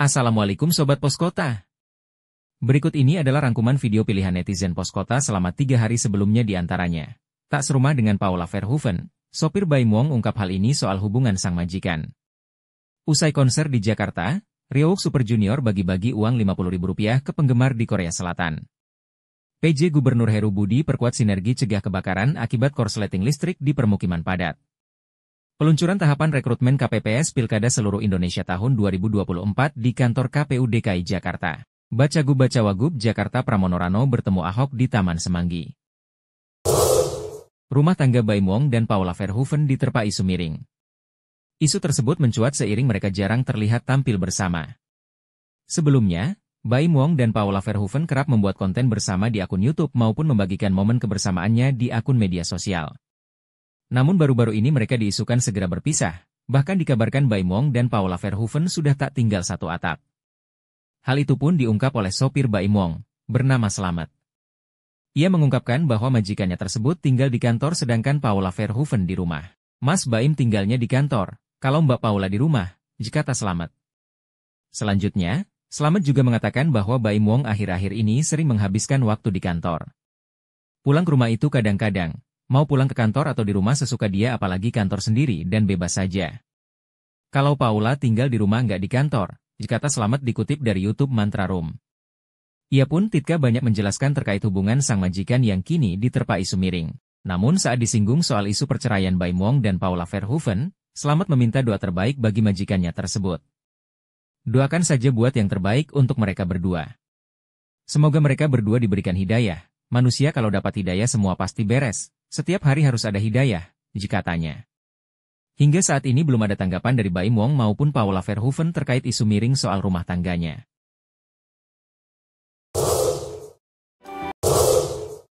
Assalamualaikum Sobat Poskota. Berikut ini adalah rangkuman video pilihan netizen Poskota selama tiga hari sebelumnya di antaranya. Tak serumah dengan Paula Verhoeven, sopir Baim Wong ungkap hal ini soal hubungan sang majikan. Usai konser di Jakarta, Ryeowook Super Junior bagi-bagi uang Rp50.000 ke penggemar di Korea Selatan. PJ Gubernur Heru Budi perkuat sinergi cegah kebakaran akibat korsleting listrik di permukiman padat. Peluncuran tahapan rekrutmen KPPS Pilkada seluruh Indonesia tahun 2024 di kantor KPU DKI Jakarta. Baca Gub Baca Wagub Jakarta bertemu Ahok di Taman Semanggi. Rumah tangga Muong dan Paula Verhoeven diterpa isu miring. Isu tersebut mencuat seiring mereka jarang terlihat tampil bersama. Sebelumnya, Baim Wong dan Paula Verhoeven kerap membuat konten bersama di akun YouTube maupun membagikan momen kebersamaannya di akun media sosial. Namun baru-baru ini mereka diisukan segera berpisah, bahkan dikabarkan Baimong dan Paula Verhoeven sudah tak tinggal satu atap. Hal itu pun diungkap oleh sopir Baimong, bernama Selamat. Ia mengungkapkan bahwa majikannya tersebut tinggal di kantor sedangkan Paula Verhoeven di rumah. Mas Baim tinggalnya di kantor, kalau Mbak Paula di rumah, jika tak Selamat. Selanjutnya, Selamat juga mengatakan bahwa Baim Wong akhir-akhir ini sering menghabiskan waktu di kantor. Pulang ke rumah itu kadang-kadang, mau pulang ke kantor atau di rumah sesuka dia apalagi kantor sendiri dan bebas saja. Kalau Paula tinggal di rumah nggak di kantor, Jikata Selamat dikutip dari YouTube Mantra Room. Ia pun Titka banyak menjelaskan terkait hubungan sang majikan yang kini diterpa isu miring. Namun saat disinggung soal isu perceraian Bai Wong dan Paula Verhoeven, Selamat meminta doa terbaik bagi majikannya tersebut. Doakan saja buat yang terbaik untuk mereka berdua. Semoga mereka berdua diberikan hidayah. Manusia kalau dapat hidayah semua pasti beres, setiap hari harus ada hidayah, jika tanya. Hingga saat ini belum ada tanggapan dari Baim Wong maupun Paula Verhoeven terkait isu miring soal rumah tangganya.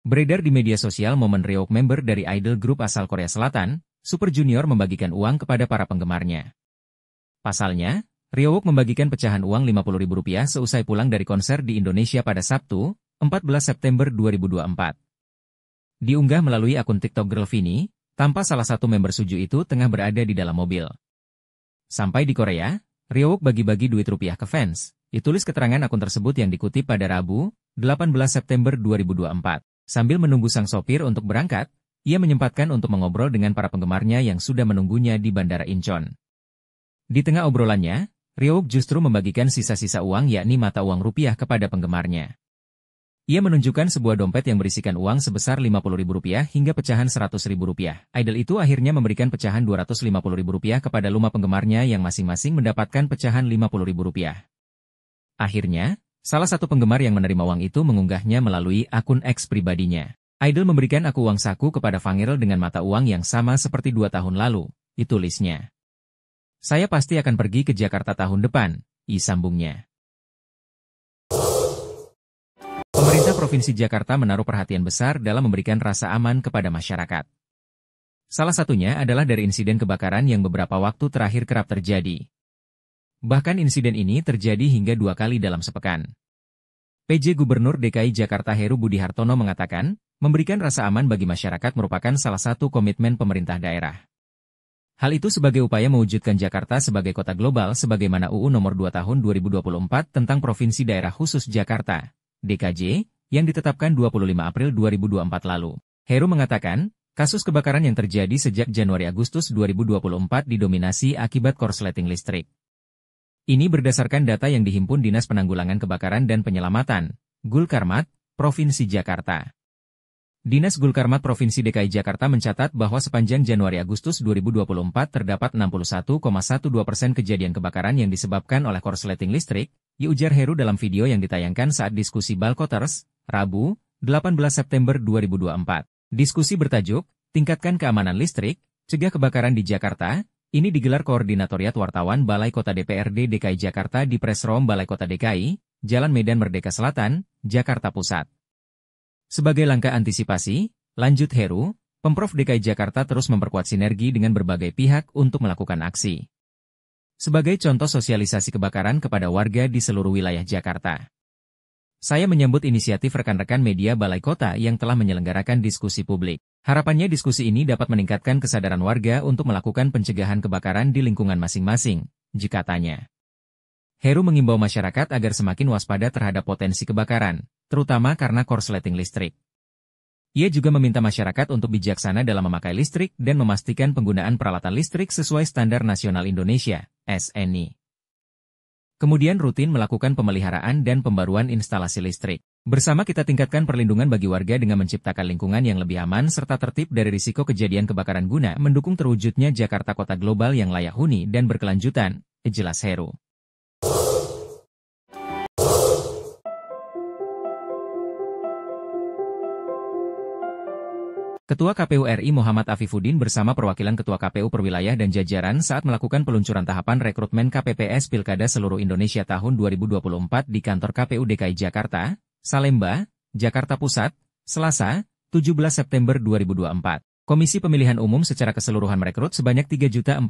Beredar di media sosial momen reok member dari idol grup asal Korea Selatan, Super Junior membagikan uang kepada para penggemarnya. Pasalnya, Ryowook membagikan pecahan uang Rp50.000 seusai pulang dari konser di Indonesia pada Sabtu, 14 September 2024 diunggah melalui akun TikTok Girlvini, tanpa salah satu member Suju itu tengah berada di dalam mobil. Sampai di Korea, Ryowook bagi-bagi duit rupiah ke fans, ditulis keterangan akun tersebut yang dikutip pada Rabu, 18 September 2024. Sambil menunggu sang sopir untuk berangkat, ia menyempatkan untuk mengobrol dengan para penggemarnya yang sudah menunggunya di Bandara Incheon. Di tengah obrolannya, Ryowook justru membagikan sisa-sisa uang yakni mata uang rupiah kepada penggemarnya. Ia menunjukkan sebuah dompet yang berisikan uang sebesar Rp50.000 hingga pecahan Rp100.000. Idol itu akhirnya memberikan pecahan Rp250.000 kepada luma penggemarnya yang masing-masing mendapatkan pecahan Rp50.000. Akhirnya, salah satu penggemar yang menerima uang itu mengunggahnya melalui akun X pribadinya. Idol memberikan aku uang saku kepada Fangirl dengan mata uang yang sama seperti dua tahun lalu, ditulisnya. Saya pasti akan pergi ke Jakarta tahun depan, i sambungnya. Provinsi Jakarta menaruh perhatian besar dalam memberikan rasa aman kepada masyarakat. Salah satunya adalah dari insiden kebakaran yang beberapa waktu terakhir kerap terjadi. Bahkan insiden ini terjadi hingga dua kali dalam sepekan. PJ Gubernur DKI Jakarta Heru Budi Hartono mengatakan, memberikan rasa aman bagi masyarakat merupakan salah satu komitmen pemerintah daerah. Hal itu sebagai upaya mewujudkan Jakarta sebagai kota global sebagaimana UU nomor 2 tahun 2024 tentang Provinsi Daerah Khusus Jakarta, DKJ, yang ditetapkan 25 April 2024 lalu. Heru mengatakan, kasus kebakaran yang terjadi sejak Januari-Agustus 2024 didominasi akibat korsleting listrik. Ini berdasarkan data yang dihimpun Dinas Penanggulangan Kebakaran dan Penyelamatan, Gulkarmat, Provinsi Jakarta. Dinas Gulkarmat Provinsi DKI Jakarta mencatat bahwa sepanjang Januari-Agustus 2024 terdapat 61,12 persen kejadian kebakaran yang disebabkan oleh korsleting listrik, diujar Heru dalam video yang ditayangkan saat diskusi Balkoters, Rabu, 18 September 2024. Diskusi bertajuk, Tingkatkan Keamanan Listrik, Cegah Kebakaran di Jakarta, ini digelar Koordinatoriat Wartawan Balai Kota DPRD DKI Jakarta di Presrom Balai Kota DKI, Jalan Medan Merdeka Selatan, Jakarta Pusat. Sebagai langkah antisipasi, lanjut Heru, Pemprov DKI Jakarta terus memperkuat sinergi dengan berbagai pihak untuk melakukan aksi. Sebagai contoh sosialisasi kebakaran kepada warga di seluruh wilayah Jakarta. Saya menyambut inisiatif rekan-rekan media Balai Kota yang telah menyelenggarakan diskusi publik. Harapannya diskusi ini dapat meningkatkan kesadaran warga untuk melakukan pencegahan kebakaran di lingkungan masing-masing, jika tanya. Heru mengimbau masyarakat agar semakin waspada terhadap potensi kebakaran, terutama karena korsleting listrik. Ia juga meminta masyarakat untuk bijaksana dalam memakai listrik dan memastikan penggunaan peralatan listrik sesuai standar nasional Indonesia, SNI. Kemudian rutin melakukan pemeliharaan dan pembaruan instalasi listrik. Bersama kita tingkatkan perlindungan bagi warga dengan menciptakan lingkungan yang lebih aman serta tertib dari risiko kejadian kebakaran guna mendukung terwujudnya Jakarta kota global yang layak huni dan berkelanjutan, jelas Heru. Ketua KPU RI Muhammad Afifuddin bersama perwakilan Ketua KPU Perwilayah dan jajaran saat melakukan peluncuran tahapan rekrutmen KPPS Pilkada seluruh Indonesia tahun 2024 di kantor KPU DKI Jakarta, Salemba, Jakarta Pusat, Selasa, 17 September 2024. Komisi Pemilihan Umum secara keseluruhan merekrut sebanyak 3.045.623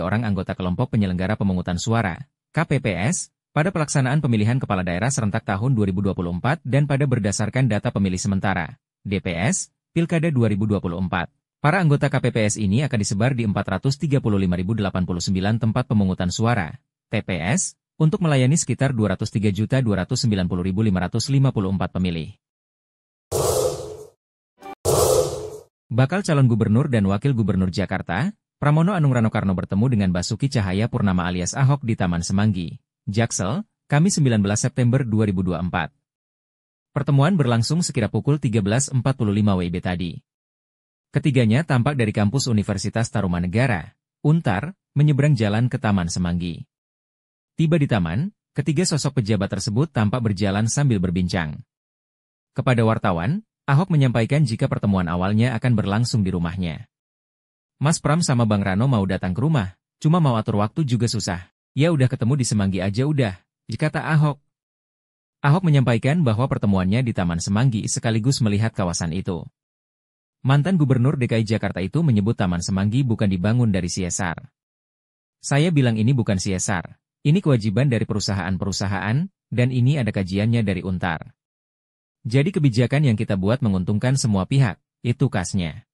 orang anggota kelompok penyelenggara pemungutan suara, KPPS, pada pelaksanaan pemilihan kepala daerah serentak tahun 2024 dan pada berdasarkan data pemilih sementara. DPS, Pilkada 2024. Para anggota KPPS ini akan disebar di 435.089 tempat pemungutan suara, TPS, untuk melayani sekitar 203.290.554 pemilih. Bakal calon gubernur dan wakil gubernur Jakarta, Pramono Anung Rano Karno bertemu dengan Basuki Cahaya Purnama alias Ahok di Taman Semanggi, Jaksel, Kamis 19 September 2024. Pertemuan berlangsung sekira pukul 13.45 WIB tadi. Ketiganya tampak dari kampus Universitas Tarumanegara, UNTAR, menyeberang jalan ke Taman Semanggi. Tiba di taman, ketiga sosok pejabat tersebut tampak berjalan sambil berbincang. Kepada wartawan, Ahok menyampaikan jika pertemuan awalnya akan berlangsung di rumahnya. Mas Pram sama Bang Rano mau datang ke rumah, cuma mau atur waktu juga susah. Ya udah ketemu di Semanggi aja udah, kata Ahok, Ahok menyampaikan bahwa pertemuannya di Taman Semanggi sekaligus melihat kawasan itu. Mantan Gubernur DKI Jakarta itu menyebut Taman Semanggi bukan dibangun dari CSR. Saya bilang ini bukan CSR, ini kewajiban dari perusahaan-perusahaan, dan ini ada kajiannya dari UNTAR. Jadi kebijakan yang kita buat menguntungkan semua pihak, itu kasnya.